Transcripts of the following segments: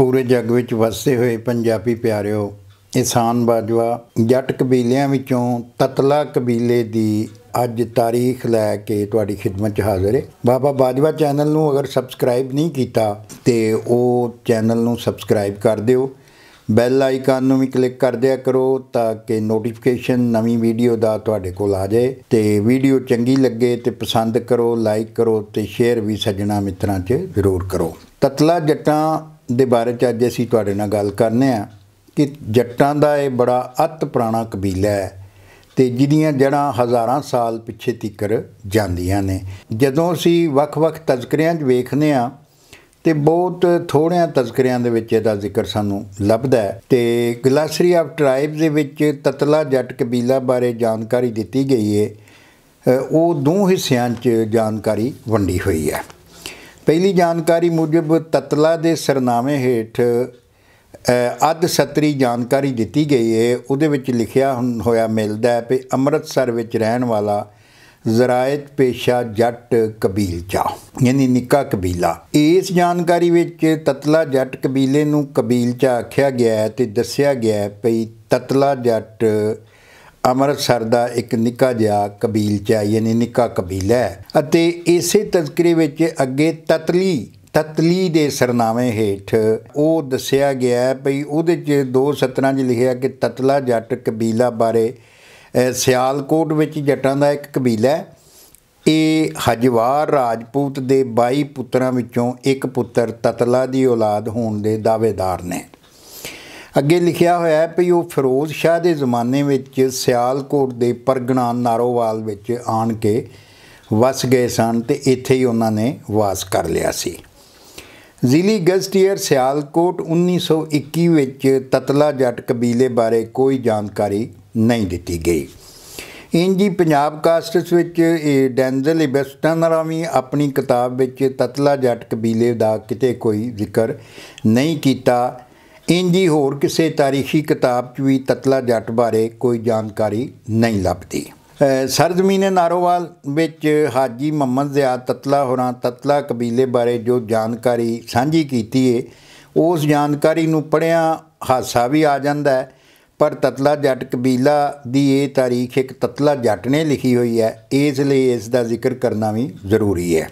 ਪੂਰੇ ਜੱਗ ਵਿੱਚ ਵਸਦੇ ਹੋਏ ਪੰਜਾਬੀ ਪਿਆਰਿਓ ਇਸਾਨ ਬਾਜਵਾ ਜੱਟ ਕਬੀਲਿਆਂ ਵਿੱਚੋਂ ਤਤਲਾ ਕਬੀਲੇ ਦੀ ਅੱਜ ਤਾਰੀਖ ਲੈ ਕੇ ਤੁਹਾਡੀ ਖਿਦਮਤ 'ਚ ਹਾਜ਼ਰ ਹੈ ਬਾਬਾ ਬਾਜਵਾ ਚੈਨਲ ਨੂੰ ਅਗਰ ਸਬਸਕ੍ਰਾਈਬ ਨਹੀਂ ਕੀਤਾ ਤੇ ਉਹ ਚੈਨਲ ਨੂੰ ਸਬਸਕ੍ਰਾਈਬ ਕਰ ਦਿਓ ਬੈਲ ਆਈਕਨ ਨੂੰ ਵੀ ਕਲਿੱਕ ਕਰ ਦਿਆ ਕਰੋ ਤਾਂ ਕਿ ਨੋਟੀਫਿਕੇਸ਼ਨ ਨਵੀਂ ਵੀਡੀਓ ਦਾ ਤੁਹਾਡੇ ਕੋਲ ਆ ਜਾਏ ਤੇ ਵੀਡੀਓ ਚੰਗੀ ਲੱਗੇ ਤੇ ਪਸੰਦ ਕਰੋ ਲਾਈਕ ਕਰੋ ਤੇ ਸ਼ੇਅਰ ਵੀ ਸੱਜਣਾ ਮਿੱਤਰਾਂ 'ਚ ਜ਼ਰੂਰ ਕਰੋ ਤਤਲਾ ਜੱਟਾਂ ਦੇ ਬਾਰੇ 'ਚ ਅੱਜ ਅਸੀਂ ਤੁਹਾਡੇ ਨਾਲ ਗੱਲ ਕਰਨੇ ਆ ਕਿ ਜੱਟਾਂ ਦਾ ਇਹ ਬੜਾ ਅਤ ਪੁਰਾਣਾ ਕਬੀਲਾ ਹੈ ਤੇ ਜਿਹਦੀਆਂ ਜੜਾਂ ਹਜ਼ਾਰਾਂ ਸਾਲ ਪਿੱਛੇ ਤੀਕਰ ਜਾਂਦੀਆਂ ਨੇ ਜਦੋਂ ਅਸੀਂ ਵੱਖ-ਵੱਖ ਤਜ਼ਕਰਿਆਂ 'ਚ ਵੇਖਨੇ ਆ ਤੇ ਬਹੁਤ ਥੋੜਿਆਂ ਤਜ਼ਕਰਿਆਂ ਦੇ ਵਿੱਚ ਇਹਦਾ ਜ਼ਿਕਰ ਸਾਨੂੰ ਲੱਭਦਾ ਹੈ ਤੇ ਗਲਾਸਰੀ ਆਫ ਟ੍ਰਾਈਬਸ ਦੇ ਵਿੱਚ ਤਤਲਾ ਜੱਟ ਕਬੀਲਾ ਬਾਰੇ ਜਾਣਕਾਰੀ ਦਿੱਤੀ ਗਈ ਹੈ ਉਹ ਦੋ ਹਿੱਸਿਆਂ 'ਚ ਜਾਣਕਾਰੀ ਵੰਡੀ ਹੋਈ ਹੈ ਪਹਿਲੀ ਜਾਣਕਾਰੀ ਮੁਜਬ ਤਤਲਾ ਦੇ ਸਰਨਾਮੇ ਹੇਠ ਅੱਧ ਸਤਰੀ ਜਾਣਕਾਰੀ ਦਿੱਤੀ ਗਈ ਹੈ ਉਹਦੇ ਵਿੱਚ ਲਿਖਿਆ ਹੋਇਆ ਮਿਲਦਾ ਹੈ ਕਿ ਅੰਮ੍ਰਿਤਸਰ ਵਿੱਚ ਰਹਿਣ ਵਾਲਾ ਜ਼ਰਾਇਤ ਪੇਸ਼ਾ ਜੱਟ ਕਬੀਲਚਾ ਯਾਨੀ ਨਿੱਕਾ ਕਬੀਲਾ ਇਸ ਜਾਣਕਾਰੀ ਵਿੱਚ ਤਤਲਾ ਜੱਟ ਕਬੀਲੇ ਨੂੰ ਕਬੀਲਚਾ ਆਖਿਆ ਗਿਆ ਤੇ ਦੱਸਿਆ ਗਿਆ ਹੈ ਕਿ ਤਤਲਾ ਜੱਟ ਅੰਮ੍ਰਿਤਸਰ ਦਾ ਇੱਕ ਨਿੱਕਾ ਜਿਹਾ ਕਬੀਲ ਚਾ ਯਾਨੀ ਨਿੱਕਾ ਕਬੀਲਾ ਹੈ ਅਤੇ ਇਸੇ ਤਜ਼ਕਰੇ ਵਿੱਚ ਅੱਗੇ ਤਤਲੀ ਤਤਲੀ ਦੇ ਸਰਨਾਵੇਂ ਹੇਠ ਉਹ ਦੱਸਿਆ ਗਿਆ ਹੈ ਭਈ ਉਹਦੇ 'ਚ ਦੋ ਸਤਰਾਂ 'ਚ ਲਿਖਿਆ ਕਿ ਤਤਲਾ ਜੱਟ ਕਬੀਲਾ ਬਾਰੇ ਸਿਆਲਕੋਟ ਵਿੱਚ ਜੱਟਾਂ ਦਾ ਇੱਕ ਕਬੀਲਾ ਹੈ ਇਹ ਹਜਵਾਰ ਰਾਜਪੂਤ ਦੇ 22 ਪੁੱਤਰਾਂ ਵਿੱਚੋਂ ਇੱਕ ਪੁੱਤਰ ਤਤਲਾ ਦੀ ਔਲਾਦ ਹੋਣ ਦੇ ਦਾਅਵੇਦਾਰ ਨੇ ਅੱਗੇ ਲਿਖਿਆ ਹੋਇਆ ਹੈ ਕਿ ਉਹ ਫਿਰੋਜ਼ ਸ਼ਾਹ ਦੇ ਜ਼ਮਾਨੇ ਵਿੱਚ ਸਿਆਲਕੋਟ ਦੇ ਪਰਗਣਾ ਨਾਰੋਵਾਲ ਵਿੱਚ ਆਣ ਕੇ ਵਸ ਗਏ ਸਨ ਤੇ ਇੱਥੇ ਹੀ ਉਹਨਾਂ ਨੇ ਵਾਸ ਕਰ ਲਿਆ ਸੀ ਜ਼ਿਲੀ ਗਜ਼ਟੀਅਰ ਸਿਆਲਕੋਟ 1921 ਵਿੱਚ ਤਤਲਾ ਜੱਟ ਕਬੀਲੇ ਬਾਰੇ ਕੋਈ ਜਾਣਕਾਰੀ ਨਹੀਂ ਦਿੱਤੀ ਗਈ ਇੰਜੀ ਪੰਜਾਬ ਕਾਸਟਸ ਵਿੱਚ ਡੈਂਜ਼ਲ ਇਬਸਟਨ ਰਾਮੀ ਆਪਣੀ ਕਿਤਾਬ ਵਿੱਚ ਤਤਲਾ ਜੱਟ ਕਬੀਲੇ ਦਾ ਕਿਤੇ ਕੋਈ ਜ਼ਿਕਰ ਨਹੀਂ ਕੀਤਾ ਇੰਦੀ ਹੋਰ ਕਿਸੇ ਤਾਰੀਖੀ ਕਿਤਾਬ 'ਚ ਵੀ ਤਤਲਾ ਜੱਟ ਬਾਰੇ ਕੋਈ ਜਾਣਕਾਰੀ ਨਹੀਂ ਲੱਭਦੀ ਸਰਜ਼ਮੀਨ ਨਾਰੋਵਾਲ ਵਿੱਚ ਹਾਜੀ ਮੁਹੰਮਦ ਜ਼ਿਆਦ ਤਤਲਾ ਹੋਰਾਂ ਤਤਲਾ ਕਬੀਲੇ ਬਾਰੇ ਜੋ ਜਾਣਕਾਰੀ ਸਾਂਝੀ ਕੀਤੀ ਏ ਉਸ ਜਾਣਕਾਰੀ ਨੂੰ ਪੜਿਆ ਹਾਸਾ ਵੀ ਆ ਜਾਂਦਾ ਹੈ ਪਰ ਤਤਲਾ ਜੱਟ ਕਬੀਲਾ ਦੀ ਇਹ ਤਾਰੀਖ ਇੱਕ ਤਤਲਾ ਜੱਟ ਨੇ ਲਿਖੀ ਹੋਈ ਹੈ ਇਸ ਲਈ ਇਸ ਦਾ ਜ਼ਿਕਰ ਕਰਨਾ ਵੀ ਜ਼ਰੂਰੀ ਹੈ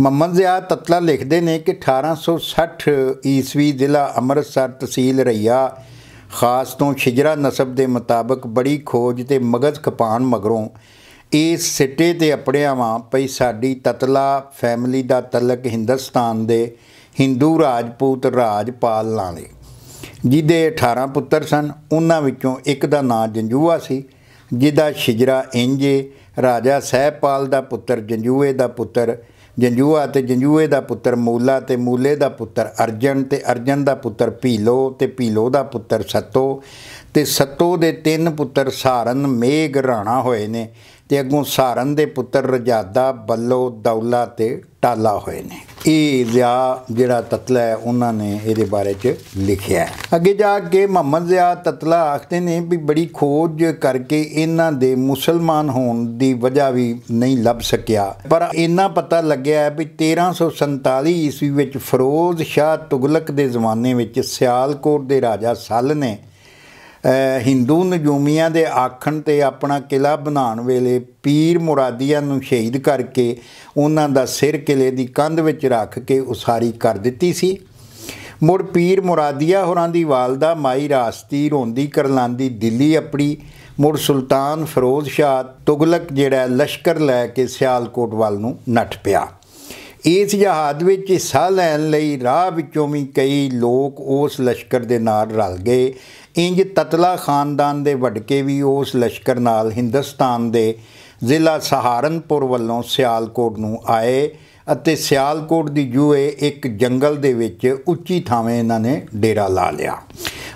ਮਮਨ ਜ਼ਿਆ ਤਤਲਾ ਲਿਖਦੇ ਨੇ ਕਿ 1860 ਈਸਵੀ ਜ਼ਿਲ੍ਹਾ ਅੰਮ੍ਰਿਤਸਰ ਤਹਿਸੀਲ ਰਈਆ ਖਾਸ ਤੋਂ ਸ਼ਿਜਰਾ ਨਸਬ ਦੇ ਮੁਤਾਬਕ ਬੜੀ ਖੋਜ ਤੇ ਮਗਜ਼ ਖਪਾਨ ਮਗਰੋਂ ਇਸ ਸਿੱਟੇ ਤੇ ਅਪੜਿਆਵਾਂ ਪਈ ਸਾਡੀ ਤਤਲਾ ਫੈਮਿਲੀ ਦਾ ਤਲਕ ਹਿੰਦੁਸਤਾਨ ਦੇ ਹਿੰਦੂ ਰਾਜਪੂਤ ਰਾਜਪਾਲ ਨਾਲ ਜਿਹਦੇ 18 ਪੁੱਤਰ ਸਨ ਉਹਨਾਂ ਵਿੱਚੋਂ ਇੱਕ ਦਾ ਨਾਂ ਜੰਜੂਆ ਸੀ ਜਿਹਦਾ ਸ਼ਿਜਰਾ ਇੰਜੇ ਰਾਜਾ ਸਹਿਪਾਲ ਦਾ ਪੁੱਤਰ ਜੰਜੂਏ ਦਾ ਪੁੱਤਰ ਜੰਜੂਆ ਤੇ ਜੰਜੂਏ ਦਾ ਪੁੱਤਰ ਮੂਲਾ ਤੇ ਮੂਲੇ ਦਾ ਪੁੱਤਰ ਅਰਜਨ ਤੇ ਅਰਜਨ ਦਾ ਪੁੱਤਰ ਭੀਲੋ ਤੇ ਭੀਲੋ ਦਾ ਪੁੱਤਰ ਸਤੋ ਤੇ ਸਤੋ ਦੇ ਤਿੰਨ ਪੁੱਤਰ ਸਾਰਨ ਮੇਗ ਰਾਣਾ ਹੋਏ ਨੇ ਤੇ ਅਗੋਂ ਸਾਰਨ ਦੇ ਪੁੱਤਰ ਰਜਾਦਾ ਬੱਲੋ ਦੌਲਾ ਤੇ ਟਾਲਾ ਹੋਏ ਨੇ ਇਹ ਜ਼ਿਆ ਜਿਹੜਾ ਤਤਲਾ ਹੈ ਉਹਨਾਂ ਨੇ ਇਹਦੇ ਬਾਰੇ ਚ ਲਿਖਿਆ ਅੱਗੇ ਜਾ ਕੇ ਮੁਹੰਮਦ ਜ਼ਿਆ ਤਤਲਾ ਆਖਦੇ ਨੇ ਵੀ ਬੜੀ ਖੋਜ ਕਰਕੇ ਇਹਨਾਂ ਦੇ ਮੁਸਲਮਾਨ ਹੋਣ ਦੀ ਵਜ੍ਹਾ ਵੀ ਨਹੀਂ ਲੱਭ ਸਕਿਆ ਪਰ ਇਹਨਾਂ ਪਤਾ ਲੱਗਿਆ ਵੀ 1347 ਈਸਵੀ ਵਿੱਚ ਫਰੋਜ਼ ਸ਼ਾਹ ਤੁਗਲਕ ਦੇ ਜ਼ਮਾਨੇ ਵਿੱਚ ਸਿਆਲਕੋਟ ਦੇ ਰਾਜਾ ਸੱਲ ਨੇ ਹਿੰਦੂ ਨਜੂਮੀਆਂ ਦੇ ਆਖਣ ਤੇ ਆਪਣਾ ਕਿਲਾ ਬਣਾਉਣ ਵੇਲੇ ਪੀਰ ਮੁਰਾਦੀਆ ਨੂੰ ਸ਼ਹੀਦ ਕਰਕੇ ਉਹਨਾਂ ਦਾ ਸਿਰ ਕਿਲੇ ਦੀ ਕੰਧ ਵਿੱਚ ਰੱਖ ਕੇ ਉਸਾਰੀ ਕਰ ਦਿੱਤੀ ਸੀ ਮੁਰ ਪੀਰ ਮੁਰਾਦੀਆ ਹੋਰਾਂ ਦੀ ਵਾਲਦਾ ਮਾਈ ਰਾਸਤੀ ਰੋਂਦੀ ਕਰਲਾਂਦੀ ਦਿੱਲੀ ਆਪਣੀ ਮੁਰ ਸੁਲਤਾਨ ਫਿਰੋਜ਼ ਸ਼ਾਹ ਤੁਗਲਕ ਜਿਹੜਾ ਲਸ਼ਕਰ ਲੈ ਕੇ ਸਿਆਲਕੋਟ ਵੱਲ ਨੂੰ ਨੱਠ ਪਿਆ ਇਸ ਜਹਾਦ ਵਿੱਚ ਹਿੱਸਾ ਲੈਣ ਲਈ ਰਾਹ ਵਿੱਚੋਂ ਵੀ ਕਈ ਲੋਕ ਉਸ ਲਸ਼ਕਰ ਦੇ ਨਾਲ ਰਲ ਗਏ ਇੰਜ ਤਤਲਾ ਖਾਨਦਾਨ ਦੇ ਵਡਕੇ ਵੀ ਉਸ ਲਸ਼ਕਰ ਨਾਲ ਹਿੰਦੁਸਤਾਨ ਦੇ ਜ਼ਿਲ੍ਹਾ ਸਹਾਰਨਪੁਰ ਵੱਲੋਂ ਸਿਆਲਕੋਟ ਨੂੰ ਆਏ ਅਤੇ ਸਿਆਲਕੋਟ ਦੀ ਜੂਏ ਇੱਕ ਜੰਗਲ ਦੇ ਵਿੱਚ ਉੱਚੀ ਥਾਵੇਂ ਇਹਨਾਂ ਨੇ ਡੇਰਾ ਲਾ ਲਿਆ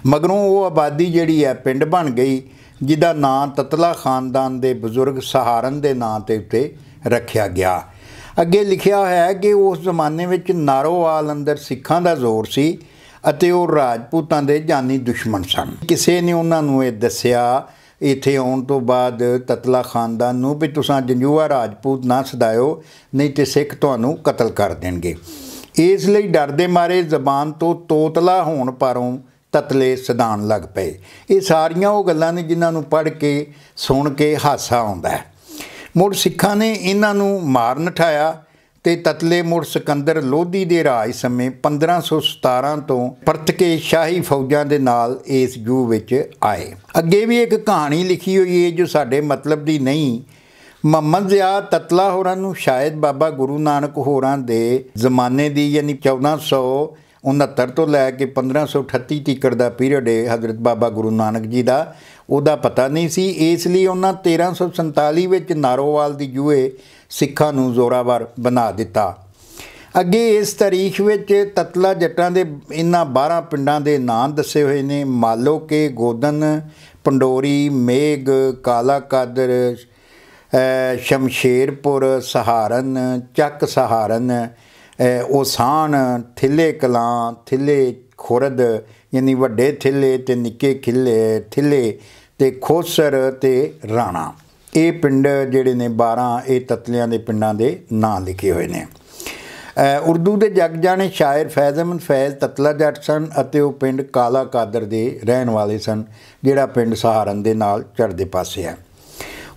ਮਗਰੋਂ ਉਹ ਆਬਾਦੀ ਜਿਹੜੀ ਹੈ ਪਿੰਡ ਬਣ ਗਈ ਜਿਹਦਾ ਨਾਂ ਤਤਲਾ ਖਾਨਦਾਨ ਦੇ ਬਜ਼ੁਰਗ ਸਹਾਰਨ ਦੇ ਨਾਂ ਤੇ ਉੱਤੇ ਰੱਖਿਆ ਗਿਆ ਅੱਗੇ ਲਿਖਿਆ ਹੋਇਆ ਹੈ ਕਿ ਉਸ ਜ਼ਮਾਨੇ ਵਿੱਚ ਨਾਰੋਵਾਲ ਅੰਦਰ ਸਿੱਖਾਂ ਦਾ ਜ਼ੋਰ ਸੀ ਅਤੇ ਉਹ ਰਾਜਪੂਤਾਂ ਦੇ ਜਾਨੀ ਦੁਸ਼ਮਣ ਸਨ ਕਿਸੇ ਨੇ ਉਹਨਾਂ ਨੂੰ ਇਹ ਦੱਸਿਆ ਇੱਥੇ ਆਉਣ ਤੋਂ ਬਾਅਦ ਤਤਲਾ ਖਾਨਦਾਨ ਨੂੰ ਵੀ ਤੁਸੀਂ ਜੰਜੂਆ ਰਾਜਪੂਤ ਨਾ ਸਦਾਇਓ ਨਹੀਂ ਤੇ ਸਿੱਖ ਤੁਹਾਨੂੰ ਕਤਲ ਕਰ ਦੇਣਗੇ ਇਸ ਲਈ ਡਰ ਦੇ ਮਾਰੇ ਜ਼ਬਾਨ ਤੋਂ ਤੋਤਲਾ ਹੋਣ ਪਰੋਂ ਤਤਲੇ ਸਦਾਨ ਲੱਗ ਪਏ ਇਹ ਸਾਰੀਆਂ ਉਹ ਗੱਲਾਂ ਨੇ ਜਿਨ੍ਹਾਂ ਨੂੰ ਪੜ੍ਹ ਕੇ ਸੁਣ ਕੇ ਹਾਸਾ ਆਉਂਦਾ ਹੈ ਮੁੜ ਸਿੱਖਾਂ ਨੇ ਇਹਨਾਂ ਨੂੰ ਮਾਰਨ ਠਾਇਆ ਤੇ ਤਤਲੇ ਮੁਰ ਸਿਕੰਦਰ ਲੋਧੀ ਦੇ ਰਾਜ ਸਮੇਂ 1517 ਤੋਂ ਪਰਤ ਕੇ ਸ਼ਾਹੀ ਫੌਜਾਂ ਦੇ ਨਾਲ ਇਸ ਜੂ ਵਿੱਚ ਆਏ ਅੱਗੇ ਵੀ ਇੱਕ ਕਹਾਣੀ ਲਿਖੀ ਹੋਈ ਹੈ ਜੋ ਸਾਡੇ ਮਤਲਬ ਦੀ ਨਹੀਂ ਮੁਹੰਮਦ ਜ਼ਿਆ ਤਤਲਾ ਹੋਰਾਂ ਨੂੰ ਸ਼ਾਇਦ ਬਾਬਾ ਗੁਰੂ ਨਾਨਕ ਹੋਰਾਂ ਦੇ ਜ਼ਮਾਨੇ ਦੀ ਯਾਨੀ 1400 69 ਤੋਂ ਲੈ ਕੇ 1538 ਤੀਕਰ ਦਾ ਪੀਰੀਅਡ ਹੈ ਹਜ਼ਰਤ ਬਾਬਾ ਗੁਰੂ ਨਾਨਕ ਜੀ ਦਾ ਉਹਦਾ ਪਤਾ ਨਹੀਂ ਸੀ ਇਸ ਲਈ ਉਹਨਾਂ 1347 ਵਿੱਚ ਨਾਰੋਵਾਲ ਦੀ ਜੂਏ ਸਿੱਖਾਂ ਨੂੰ ਜ਼ੋਰਾਵਰ ਬਣਾ ਦਿੱਤਾ ਅੱਗੇ ਇਸ ਤਾਰੀਖ ਵਿੱਚ ਤਤਲਾ ਜੱਟਾਂ ਦੇ ਇਨ੍ਹਾਂ 12 ਪਿੰਡਾਂ ਦੇ ਨਾਂ ਦੱਸੇ ਹੋਏ ਨੇ ਮਾਲੋ ਕੇ ਗੋਦਨ ਪੰਡੋਰੀ ਮੇਗ ਕਾਲਾ ਕਾਦਰ ਸ਼ਮਸ਼ੇਰਪੁਰ ਸਹਾਰਨ ਚੱਕ ਸਹਾਰਨ ਉਸਾਨ ਥਿੱਲੇ ਕਲਾਂ ਥਿੱਲੇ ਖੁਰਦ ਯਾਨੀ ਵੱਡੇ ਥਿੱਲੇ ਤੇ ਨਿੱਕੇ ਖਿੱਲੇ ਥਿੱਲੇ ਤੇ ਖੋਸਰ ਤੇ ਰਾਣਾ ਇਹ ਪਿੰਡ ਜਿਹੜੇ ਨੇ 12 ਇਹ ਤਤਲਿਆਂ ਦੇ ਪਿੰਡਾਂ ਦੇ ਨਾਂ ਲਿਖੇ ਹੋਏ ਨੇ ਉਰਦੂ ਦੇ ਜਗ ਜਾਣੇ ਸ਼ਾਇਰ ਫੈਜ਼ ਅਹਿਮਦ ਫੈਜ਼ ਤਤਲਾ ਜੱਟ ਸਨ ਅਤੇ ਉਹ ਪਿੰਡ ਕਾਲਾ ਕਾਦਰ ਦੇ ਰਹਿਣ ਵਾਲੇ ਸਨ ਜਿਹੜਾ ਪਿੰਡ ਸਹਾਰਨ ਦੇ ਨਾਲ ਚੜ੍ਹਦੇ ਪਾਸੇ ਹੈ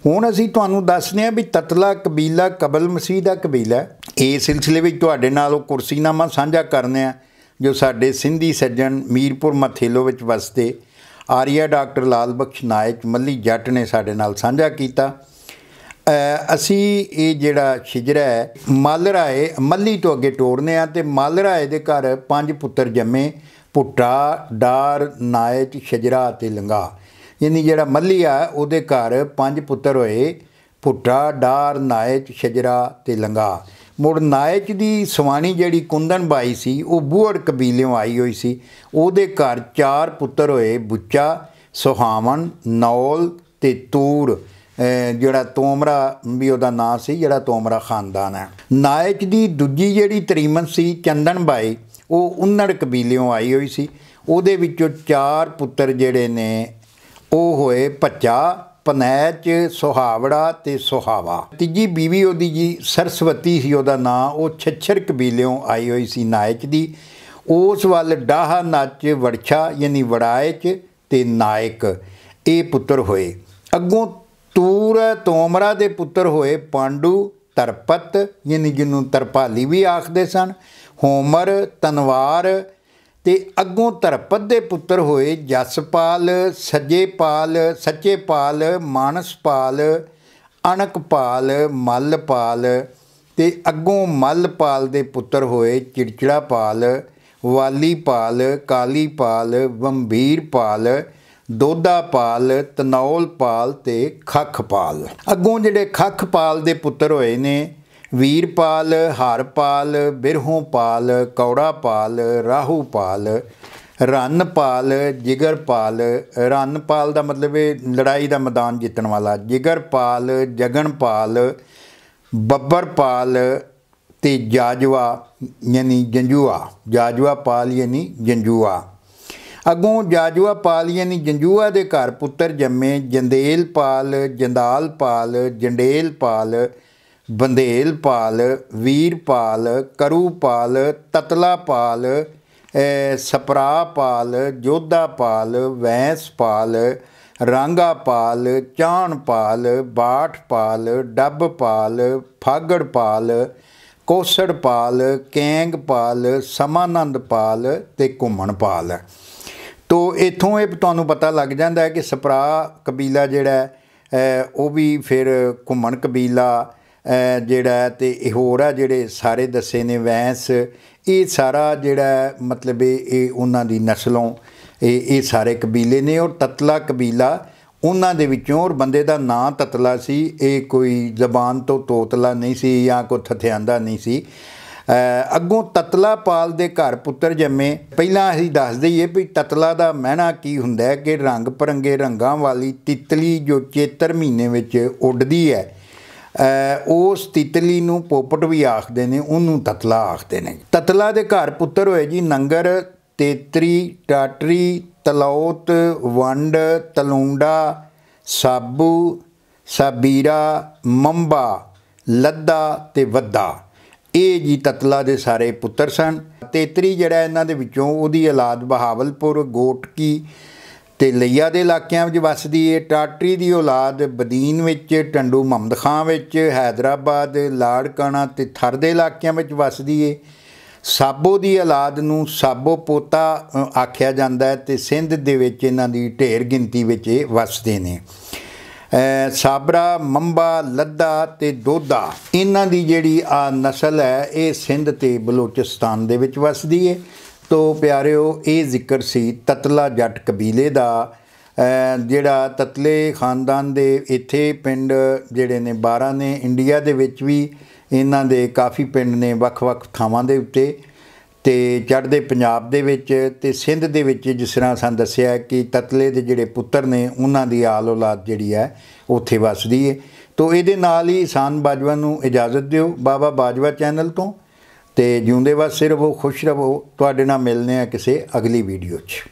ਹੁਣ ਅਸੀਂ ਤੁਹਾਨੂੰ ਦੱਸਦੇ ਹਾਂ ਵੀ ਤਤਲਾ ਕਬੀਲਾ ਕਬਲ ਮਸੀਹ ਦਾ ਕਬੀਲਾ ਇਹ ਸਿਲਸਿਲੇ ਵਿੱਚ ਤੁਹਾਡੇ ਨਾਲ ਉਹ ਕੁਰਸੀਨਾਮਾ ਸਾਂਝਾ ਕਰਨੇ ਆ ਜੋ ਸਾਡੇ ਸਿੰਧੀ ਸੱਜਣ ਮੀਰਪੁਰ ਮਥੇਲੋ ਵਿੱਚ ਵਸਦੇ ਆਰੀਆ ਡਾਕਟਰ ਲਾਲ ਬਖਸ਼ ਨਾਇਕ ਮੱਲੀ ਜੱਟ ਨੇ ਸਾਡੇ ਨਾਲ ਸਾਂਝਾ ਕੀਤਾ ਅਸੀਂ ਇਹ ਜਿਹੜਾ ਸ਼ਿਜਰਾ ਹੈ ਮਾਲਰਾਏ ਮੱਲੀ ਤੋਂ ਅੱਗੇ ਟੋੜਨੇ ਆ ਤੇ ਮਲਰਾਏ ਦੇ ਘਰ ਪੰਜ ਪੁੱਤਰ ਜੰਮੇ ਪੁੱਟਾ ਡਾਰ ਨਾਇਕ ਸ਼ਿਜਰਾ ਤੇ ਲੰਗਾ ਯਾਨੀ ਜਿਹੜਾ ਮੱਲੀ ਆ ਉਹਦੇ ਘਰ ਪੰਜ ਪੁੱਤਰ ਹੋਏ ਪੁੱਟਾ ਡਾਰ ਨਾਇਕ ਸ਼ਿਜਰਾ ਤੇ ਲੰਗਾ ਮੁੜ ਨਾਇਕ ਦੀ ਸਵਾਣੀ ਜਿਹੜੀ ਕੁੰਦਨ ਬਾਈ ਸੀ ਉਹ ਬੂਹੜ ਕਬੀਲਿਓਂ ਆਈ ਹੋਈ ਸੀ ਉਹਦੇ ਘਰ ਚਾਰ ਪੁੱਤਰ ਹੋਏ ਬੁੱਚਾ ਸੁਹਾਵਨ ਨੌਲ ਤੇ ਤੂਰ ਜਿਹੜਾ ਤੋਮਰਾ ਵੀ ਉਹਦਾ ਨਾਂ ਸੀ ਜਿਹੜਾ ਤੋਮਰਾ ਖਾਨਦਾਨ ਹੈ ਨਾਇਕ ਦੀ ਦੂਜੀ ਜਿਹੜੀ ਤਰੀਮਨ ਸੀ ਚੰਦਨ ਬਾਈ ਉਹ ਉਨੜ ਕਬੀਲਿਓਂ ਆਈ ਹੋਈ ਸੀ ਉਹਦੇ ਵਿੱਚੋਂ ਚਾਰ ਪੁੱਤਰ ਜਿਹੜੇ ਨੇ ਉਹ ਹੋਏ ਪੱਚਾ ਪਨੈਚ ਸੁਹਾਵੜਾ ਤੇ ਸੁਹਾਵਾ ਤੀਜੀ ਬੀਵੀ ਉਹਦੀ ਜੀ ਸਰਸਵਤੀ ਸੀ ਉਹਦਾ ਨਾਂ ਉਹ ਛੱਛਰ ਕਬੀਲਿਓਂ ਆਈ ਹੋਈ ਸੀ ਨਾਇਕ ਦੀ ਉਸ ਵੱਲ ਡਾਹ ਨੱਚ ਵੜਛਾ ਯਾਨੀ ਵੜਾਇਚ ਤੇ ਨਾਇਕ ਇਹ ਪੁੱਤਰ ਹੋਏ ਅੱਗੋਂ ਤੂਰ ਤੋਮਰਾ ਦੇ ਪੁੱਤਰ ਹੋਏ ਪਾਂਡੂ ਤਰਪਤ ਯਾਨੀ ਜਿਹਨੂੰ ਤਰਪਾਲੀ ਵੀ ਆਖਦੇ ਸਨ ਹੋਮਰ ਤਨਵਾਰ ਤੇ ਅੱਗੋਂ ਧਰਪਦ ਦੇ ਪੁੱਤਰ ਹੋਏ ਜਸਪਾਲ ਸੱਜੇਪਾਲ ਸੱਚੇਪਾਲ ਮਾਨਸਪਾਲ ਅਣਕਪਾਲ ਮੱਲਪਾਲ ਤੇ ਅੱਗੋਂ ਮੱਲਪਾਲ ਦੇ ਪੁੱਤਰ ਹੋਏ ਚਿੜਚਿੜਾਪਾਲ ਵਾਲੀਪਾਲ ਕਾਲੀਪਾਲ ਵੰਬੀਰਪਾਲ ਦੋਦਾਪਾਲ ਤਨੌਲਪਾਲ ਤੇ ਖਖਪਾਲ ਅੱਗੋਂ ਜਿਹੜੇ ਖਖਪਾਲ ਦੇ ਪੁੱਤਰ ਹੋਏ ਨੇ ਵੀਰਪਾਲ ਹਰਪਾਲ ਬਿਰਹੂਪਾਲ ਕੌੜਾਪਾਲ ਰਾਹੂਪਾਲ ਰਨਪਾਲ ਜਿਗਰਪਾਲ ਰਨਪਾਲ ਦਾ ਮਤਲਬ ਹੈ ਲੜਾਈ ਦਾ ਮੈਦਾਨ ਜਿੱਤਣ ਵਾਲਾ ਜਿਗਰਪਾਲ ਜਗਨਪਾਲ ਬੱਬਰਪਾਲ ਤੇ ਜਾਜਵਾ ਯਾਨੀ ਜੰਜੂਆ ਜਾਜਵਾ ਪਾਲ ਯਾਨੀ ਜੰਜੂਆ ਅਗੋਂ ਜਾਜਵਾ ਪਾਲ ਯਾਨੀ ਜੰਜੂਆ ਦੇ ਘਰ ਪੁੱਤਰ ਜੰਮੇ ਜੰਦੇਲ ਪਾਲ ਜੰਦਾਲ ਪਾਲ ਜੰਡੇਲ ਪਾਲ ਬੰਦੇਲਪਾਲ ਵੀਰਪਾਲ ਕਰੂਪਾਲ ਤਤਲਾਪਾਲ ਸਪਰਾਪਾਲ ਜੋਧਾਪਾਲ ਵੈਂਸਪਾਲ ਰਾਂਗਾਪਾਲ ਚਾਣਪਾਲ ਬਾਠਪਾਲ ਡੱਬਪਾਲ ਫਾਗੜਪਾਲ ਕੋਸੜਪਾਲ ਕੈਂਗਪਾਲ ਸਮਾਨੰਦਪਾਲ ਤੇ ਘੁੰਮਣਪਾਲ ਤੋ ਇਥੋਂ ਇਹ ਤੁਹਾਨੂੰ ਪਤਾ ਲੱਗ ਜਾਂਦਾ ਹੈ ਕਿ ਸਪਰਾ ਕਬੀਲਾ ਜਿਹੜਾ ਉਹ ਵੀ ਫਿਰ ਘੁੰਮਣ ਕਬੀਲਾ ਜਿਹੜਾ ਤੇ ਇਹ ਹੋਰ ਆ ਜਿਹੜੇ ਸਾਰੇ ਦੱਸੇ ਨੇ ਵੈਂਸ ਇਹ ਸਾਰਾ ਜਿਹੜਾ ਮਤਲਬ ਇਹ ਉਹਨਾਂ ਦੀ ਨਸਲੋਂ ਇਹ ਇਹ ਸਾਰੇ ਕਬੀਲੇ ਨੇ ਔਰ ਤਤਲਾ ਕਬੀਲਾ ਉਹਨਾਂ ਦੇ ਵਿੱਚੋਂ ਔਰ ਬੰਦੇ ਦਾ ਨਾਂ ਤਤਲਾ ਸੀ ਇਹ ਕੋਈ ਜ਼ਬਾਨ ਤੋਂ ਤੋਤਲਾ ਨਹੀਂ ਸੀ ਜਾਂ ਕੋ ਥਥਿਆਂਦਾ ਨਹੀਂ ਸੀ ਅੱਗੋਂ ਤਤਲਾ ਪਾਲ ਦੇ ਘਰ ਪੁੱਤਰ ਜੰਮੇ ਪਹਿਲਾਂ ਅਸੀਂ ਦੱਸ ਦਈਏ ਵੀ ਤਤਲਾ ਦਾ ਮਹਿਣਾ ਕੀ ਹੁੰਦਾ ਹੈ ਕਿ ਰੰਗ ਪਰੰਗੇ ਰੰਗਾਂ ਵਾਲੀ ਤਿਤਲੀ ਜੋ ਚੇਤਰ ਮਹੀਨੇ ਵਿੱਚ ਉੱਡਦੀ ਹੈ ਉਸ ਤਿਤਲੀ ਨੂੰ ਪੋਪਟ ਵੀ ਆਖਦੇ ਨੇ ਉਹਨੂੰ ਤਤਲਾ ਆਖਦੇ ਨੇ ਤਤਲਾ ਦੇ ਘਰ ਪੁੱਤਰ ਹੋਏ ਜੀ ਨੰਗਰ ਤੇਤਰੀ ਟਾਟਰੀ ਤਲੌਤ ਵੰਡ ਤਲੂੰਡਾ ਸਾਬੂ ਸਾਬੀਰਾ ਮੰਬਾ ਲੱਦਾ ਤੇ ਵੱਦਾ ਇਹ ਜੀ ਤਤਲਾ ਦੇ ਸਾਰੇ ਪੁੱਤਰ ਸਨ ਤੇਤਰੀ ਜਿਹੜਾ ਇਹਨਾਂ ਦੇ ਵਿੱਚੋਂ ਉਹਦੀ ਔਲਾਦ ਬਹਾਵਲਪੁਰ ਗੋਟਕੀ ਤੇ ਲਈਆ ਦੇ ਇਲਾਕਿਆਂ ਵਿੱਚ ਵਸਦੀ ਏ ਟਾਟਰੀ ਦੀ ਔਲਾਦ ਬਦੀਨ ਵਿੱਚ ਟੰਡੂ ਮੁਹੰਮਦ ਖਾਨ ਵਿੱਚ ਹైదరాబాద్ ਲਾੜਕਾਣਾ ਤੇ ਥਰ ਦੇ ਇਲਾਕਿਆਂ ਵਿੱਚ ਵਸਦੀ ਏ ਸਾਬੋ ਦੀ ਔਲਾਦ ਨੂੰ ਸਾਬੋ ਪੋਤਾ ਆਖਿਆ ਜਾਂਦਾ ਹੈ ਤੇ ਸਿੰਧ ਦੇ ਵਿੱਚ ਇਹਨਾਂ ਦੀ ਢੇਰ ਗਿਣਤੀ ਵਿੱਚ ਇਹ ਵਸਦੇ ਨੇ ਸਾਬਰਾ ਮੰਬਾ ਲੱਦਾ ਤੇ ਦੋਦਾ ਇਹਨਾਂ ਦੀ ਜਿਹੜੀ ਆ ਨਸਲ ਹੈ ਇਹ ਸਿੰਧ ਤੇ ਬਲੋਚਿਸਤਾਨ ਦੇ ਵਿੱਚ ਵਸਦੀ ਏ ਤੋ ਪਿਆਰਿਓ ਇਹ ਜ਼ਿਕਰ ਸੀ ਤਤਲਾ ਜੱਟ ਕਬੀਲੇ ਦਾ ਜਿਹੜਾ ਤਤਲੇ ਖਾਨਦਾਨ ਦੇ ਇੱਥੇ ਪਿੰਡ ਜਿਹੜੇ ਨੇ 12 ਨੇ ਇੰਡੀਆ ਦੇ ਵਿੱਚ ਵੀ ਇਹਨਾਂ ਦੇ ਕਾਫੀ ਪਿੰਡ ਨੇ ਵੱਖ-ਵੱਖ ਥਾਵਾਂ ਦੇ ਉੱਤੇ ਤੇ ਚੜ੍ਹਦੇ ਪੰਜਾਬ ਦੇ ਵਿੱਚ ਤੇ ਸਿੰਧ ਦੇ ਵਿੱਚ ਜਿਸ ਤਰ੍ਹਾਂ ਸਾਨੂੰ ਦੱਸਿਆ ਕਿ ਤਤਲੇ ਦੇ ਜਿਹੜੇ ਪੁੱਤਰ ਨੇ ਉਹਨਾਂ ਦੀ ਆਲ ਔਲਾਦ ਜਿਹੜੀ ਹੈ ਉੱਥੇ ਵੱਸਦੀ ਹੈ ਤੋਂ ਇਹਦੇ ਨਾਲ ਹੀ ਇਸਾਨ ਬਾਜਵਾ ਨੂੰ ਇਜਾਜ਼ਤ ਦਿਓ ਬਾਬਾ ਬਾਜਵਾ ਚੈਨਲ ਤੋਂ ਤੇ ਜਿਉਂਦੇ ਵਾਸਤੇ ਸਿਰਫ ਉਹ ਖੁਸ਼ ਰਹੋ ਤੁਹਾਡੇ ਨਾਲ ਮਿਲਨੇ ਆ ਕਿਸੇ ਅਗਲੀ ਵੀਡੀਓ 'ਚ